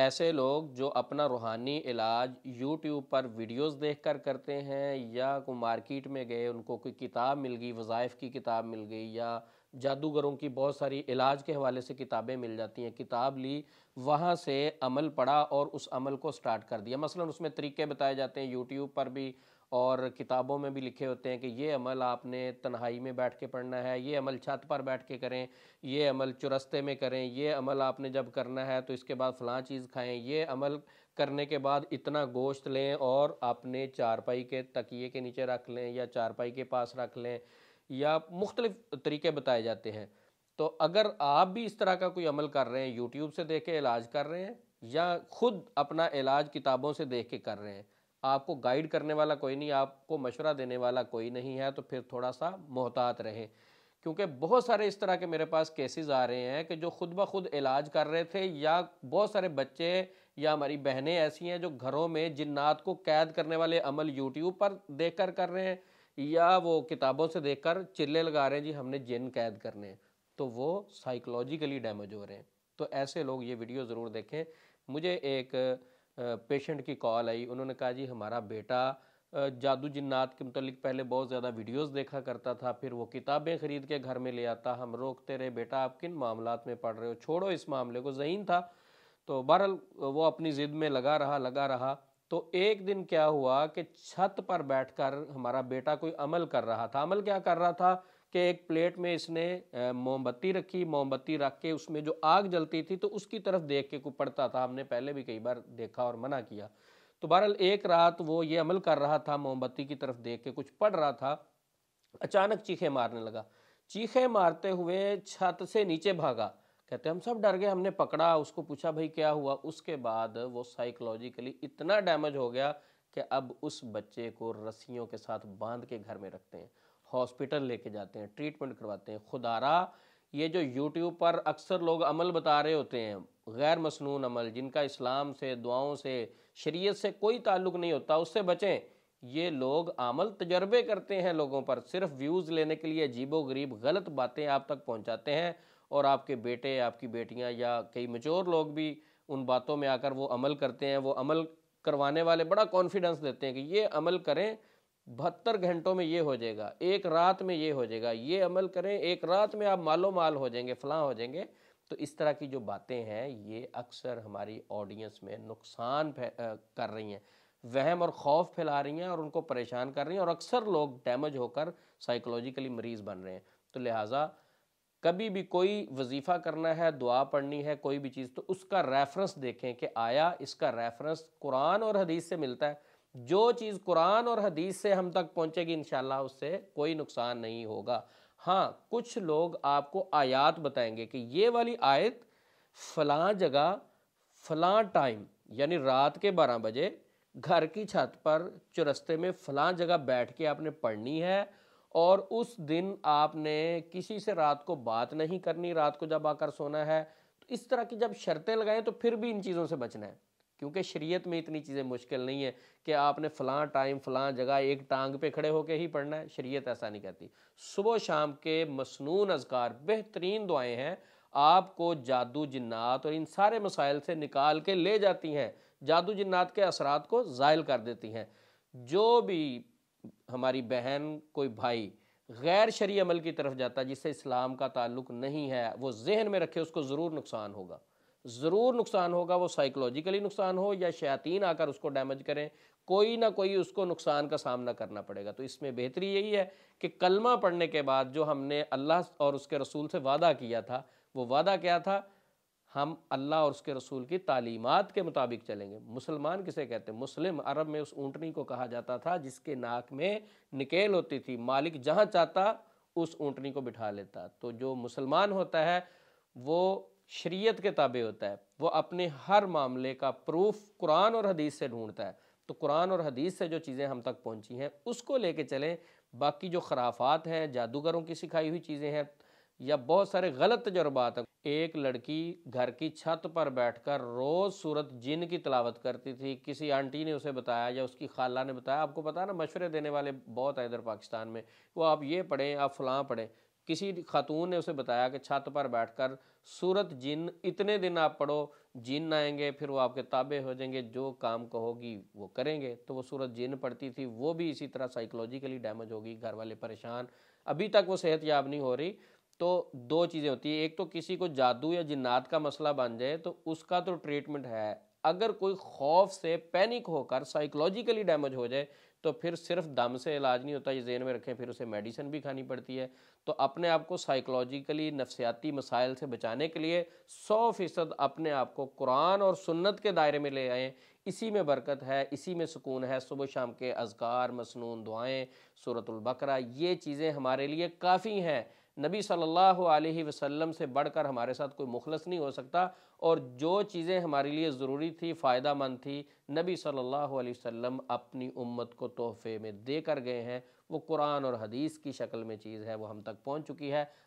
ऐसे लोग जो अपना रूहानी इलाज यूट्यूब पर वीडियोस देखकर करते हैं या को मार्केट में गए उनको कोई किताब मिल गई वज़ाइफ की किताब मिल गई या जादूगरों की बहुत सारी इलाज के हवाले से किताबें मिल जाती हैं किताब ली वहाँ से अमल पढ़ा और उस अमल को स्टार्ट कर दिया मसलन उसमें तरीके बताए जाते हैं यूट्यूब पर भी और किताबों में भी लिखे होते हैं कि ये अमल आपने तन्हाई में बैठ के पढ़ना है ये अमल छत पर बैठ के करें ये अमल चुरस्ते में करें ये अमल आपने जब करना है तो इसके बाद फ़लाँ चीज़ खाएं ये अमल करने के बाद इतना गोश्त लें और अपने चारपाई के तकिए के नीचे रख लें या चारपाई के पास रख लें या मुख्तलिफ़ तरीके बताए जाते हैं तो अगर आप भी इस तरह का कोई अमल कर रहे हैं यूट्यूब से देख के इलाज कर रहे हैं या ख़ुद अपना इलाज किताबों से देख के कर रहे हैं आपको गाइड करने वाला कोई नहीं आपको मशवरा देने वाला कोई नहीं है तो फिर थोड़ा सा मोहतात रहें क्योंकि बहुत सारे इस तरह के मेरे पास केसेस आ रहे हैं कि जो खुद ब खुद इलाज कर रहे थे या बहुत सारे बच्चे या हमारी बहनें ऐसी हैं जो घरों में जिन्नात को कैद करने वाले अमल यूट्यूब पर देख कर कर रहे हैं या वो किताबों से देख कर चिल्ले लगा रहे हैं जी हमने जिन कैद करने हैं तो वो साइकोलॉजिकली डैमेज हो रहे हैं तो ऐसे लोग ये वीडियो ज़रूर देखें मुझे एक पेशेंट की कॉल आई उन्होंने कहा जी हमारा बेटा जादू जिन्नात के मतलब पहले बहुत ज़्यादा वीडियोस देखा करता था फिर वो किताबें ख़रीद के घर में ले आता हम रोकते रहे बेटा आप किन मामला में पढ़ रहे हो छोड़ो इस मामले को जहीन था तो बहरहाल वो अपनी ज़िद में लगा रहा लगा रहा तो एक दिन क्या हुआ कि छत पर बैठकर हमारा बेटा कोई अमल कर रहा था अमल क्या कर रहा था कि एक प्लेट में इसने मोमबत्ती रखी मोमबत्ती रख के उसमें जो आग जलती थी तो उसकी तरफ देख के कुपड़ता था हमने पहले भी कई बार देखा और मना किया तो बहरहाल एक रात वो ये अमल कर रहा था मोमबत्ती की तरफ देख के कुछ पढ़ रहा था अचानक चीखे मारने लगा चीखे मारते हुए छत से नीचे भागा कहते हम सब डर गए हमने पकड़ा उसको पूछा भाई क्या हुआ उसके बाद वो साइकोलॉजिकली इतना डैमेज हो गया कि अब उस बच्चे को रस्सियों के साथ बांध के घर में रखते हैं हॉस्पिटल लेके जाते हैं ट्रीटमेंट करवाते हैं खुदारा ये जो यूट्यूब पर अक्सर लोग अमल बता रहे होते हैं गैर मसनून अमल जिनका इस्लाम से दुआओं से शरीयत से कोई ताल्लुक नहीं होता उससे बचें ये लोग आमल तजर्बे करते हैं लोगों पर सिर्फ व्यूज़ लेने के लिए अजीबो गरीब गलत बातें आप तक पहुंचाते हैं और आपके बेटे आपकी बेटियां या कई मचोर लोग भी उन बातों में आकर वो अमल करते हैं वो अमल करवाने वाले बड़ा कॉन्फिडेंस देते हैं कि ये अमल करें बहत्तर घंटों में ये हो जाएगा एक रात में ये हो जाएगा ये अमल करें एक रात में आप मालो माल हो जाएंगे फलां हो जाएंगे तो इस तरह की जो बातें हैं ये अक्सर हमारी ऑडियंस में नुकसान कर रही हैं वहम और खौफ फैला रही हैं और उनको परेशान कर रही हैं और अक्सर लोग डैमेज होकर साइकोलॉजिकली मरीज़ बन रहे हैं तो लिहाजा कभी भी कोई वजीफ़ा करना है दुआ पढ़नी है कोई भी चीज़ तो उसका रेफरेंस देखें कि आया इसका रेफरेंस कुरान और हदीस से मिलता है जो चीज़ कुरान और हदीस से हम तक पहुँचेगी इन उससे कोई नुकसान नहीं होगा हाँ कुछ लोग आपको आयात बताएंगे कि ये वाली आयत फ़लाँ जगह फ़लाँ टाइम यानी रात के बारह बजे घर की छत पर चुरस्ते में फ़लाँ जगह बैठ के आपने पढ़नी है और उस दिन आपने किसी से रात को बात नहीं करनी रात को जब आकर सोना है तो इस तरह की जब शर्तें लगाएं तो फिर भी इन चीज़ों से बचना है क्योंकि शरीयत में इतनी चीज़ें मुश्किल नहीं है कि आपने फ़लाँ टाइम फ़लाँ जगह एक टांग पे खड़े होकर ही पढ़ना है शरीयत ऐसा नहीं कहती सुबह शाम के मसनून अजगार बेहतरीन दुआएँ हैं आपको जादू जन्ात और इन सारे मसाइल से निकाल के ले जाती हैं जादू जन्ात के असरात को ज़ायल कर देती हैं जो भी हमारी बहन कोई भाई गैर शरी अमल की तरफ जाता है जिससे इस्लाम का ताल्लुक नहीं है वो जहन में रखे उसको ज़रूर नुकसान होगा ज़रूर नुकसान होगा वो साइकोलॉजिकली नुकसान हो या शयातीन आकर उसको डैमेज करें कोई ना कोई उसको नुकसान का सामना करना पड़ेगा तो इसमें बेहतरी यही है कि कलमा पढ़ने के बाद जो हमने अल्लाह और उसके रसूल से वादा किया था वो वादा क्या था हम अल्लाह और उसके रसूल की तालीमत के मुताबिक चलेंगे मुसलमान किसे कहते हैं मुस्लिम अरब में उस ऊँटनी को कहा जाता था जिसके नाक में निकेल होती थी मालिक जहाँ चाहता उस ऊँटनी को बिठा लेता तो जो मुसलमान होता है वो शरीयत के ताबे होता है वो अपने हर मामले का प्रूफ कुरान और हदीस से ढूंढता है तो कुरान और हदीस से जो चीज़ें हम तक पहुंची हैं उसको लेके चलें बाकी जो खराफात हैं जादूगरों की सिखाई हुई चीज़ें हैं या बहुत सारे गलत तजुर्बात हैं एक लड़की घर की छत पर बैठकर रोज़ सूरत जिन की तलावत करती थी किसी आंटी ने उसे बताया या उसकी खाला ने बताया आपको पता ना मशवरे देने वाले बहुत हैं इधर पाकिस्तान में वो आप ये पढ़ें आप फलां पढ़ें किसी खातून ने उसे बताया कि छत पर बैठकर सूरत जिन इतने दिन आप पढ़ो जिन आएंगे फिर वो आपके ताबे हो जाएंगे जो काम कहोगी वो करेंगे तो वो सूरत जिन पढ़ती थी वो भी इसी तरह साइकोलॉजिकली डैमेज होगी घर वाले परेशान अभी तक वो सेहत याब नहीं हो रही तो दो चीज़ें होती है एक तो किसी को जादू या जिन्नात का मसला बन जाए तो उसका तो ट्रीटमेंट है अगर कोई खौफ से पैनिक होकर साइकोलॉजिकली डैमेज हो जाए तो फिर सिर्फ दम से इलाज नहीं होता ये जेन में रखें फिर उसे मेडिसिन भी खानी पड़ती है तो अपने आप को साइकोलॉजिकली नफसियाती मसाइल से बचाने के लिए सौ फ़ीसद अपने आप को कुरान और सुन्नत के दायरे में ले आएँ इसी में बरकत है इसी में सुकून है सुबह शाम के अजगार मसनून दुआएँ सूरतुल्बकरा ये चीज़ें हमारे लिए काफ़ी हैं नबी सल्लल्लाहु अलैहि वसल्लम से बढ़कर हमारे साथ कोई मुखलस नहीं हो सकता और जो चीज़ें हमारे लिए ज़रूरी थी फ़ायदा मंद थी नबी सल्लल्लाहु अलैहि वसल्लम अपनी उम्मत को तोहफे में दे कर गए हैं वो कुरान और हदीस की शक्ल में चीज़ है वो हम तक पहुंच चुकी है